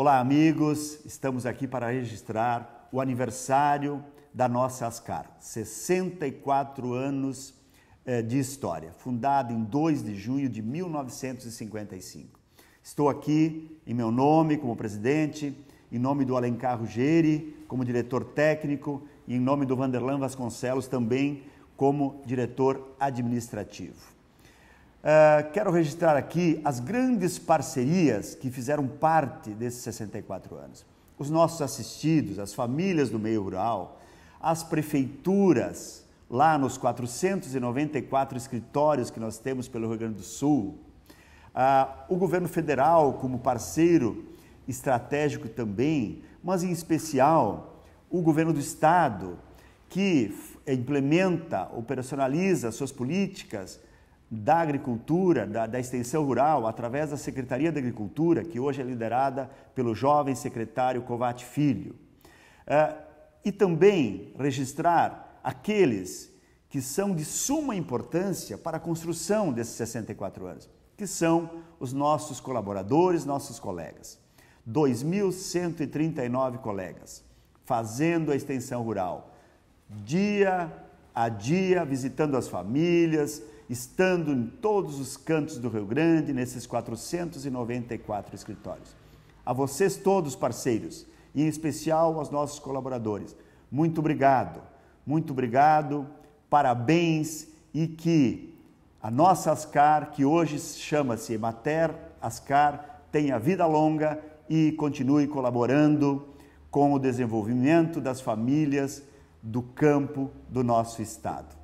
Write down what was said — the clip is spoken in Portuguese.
Olá, amigos. Estamos aqui para registrar o aniversário da nossa Ascar, 64 anos eh, de história, fundada em 2 de junho de 1955. Estou aqui em meu nome como presidente, em nome do Alencar Ruggeri como diretor técnico e em nome do Vanderlan Vasconcelos também como diretor administrativo. Ah, quero registrar aqui as grandes parcerias que fizeram parte desses 64 anos. Os nossos assistidos, as famílias do meio rural, as prefeituras, lá nos 494 escritórios que nós temos pelo Rio Grande do Sul, uh, o governo federal como parceiro estratégico também, mas em especial o governo do estado, que implementa, operacionaliza suas políticas da agricultura, da, da, extensão rural, através da Secretaria da Agricultura, que hoje é liderada pelo jovem secretário Covate Filho. Uh, e também registrar aqueles que são de suma importância para a construção desses 64 anos, que são os nossos colaboradores, nossos colegas. 2.139 colegas fazendo a extensão rural, dia a dia, visitando as famílias, estando em todos os cantos do Rio Grande, nesses 494 escritórios. A vocês todos, parceiros, e em especial aos nossos colaboradores, muito obrigado, muito obrigado, parabéns e que a nossa Ascar, que hoje chama-se Mater Ascar, tenha vida longa e continue colaborando com o desenvolvimento das famílias do campo do nosso estado.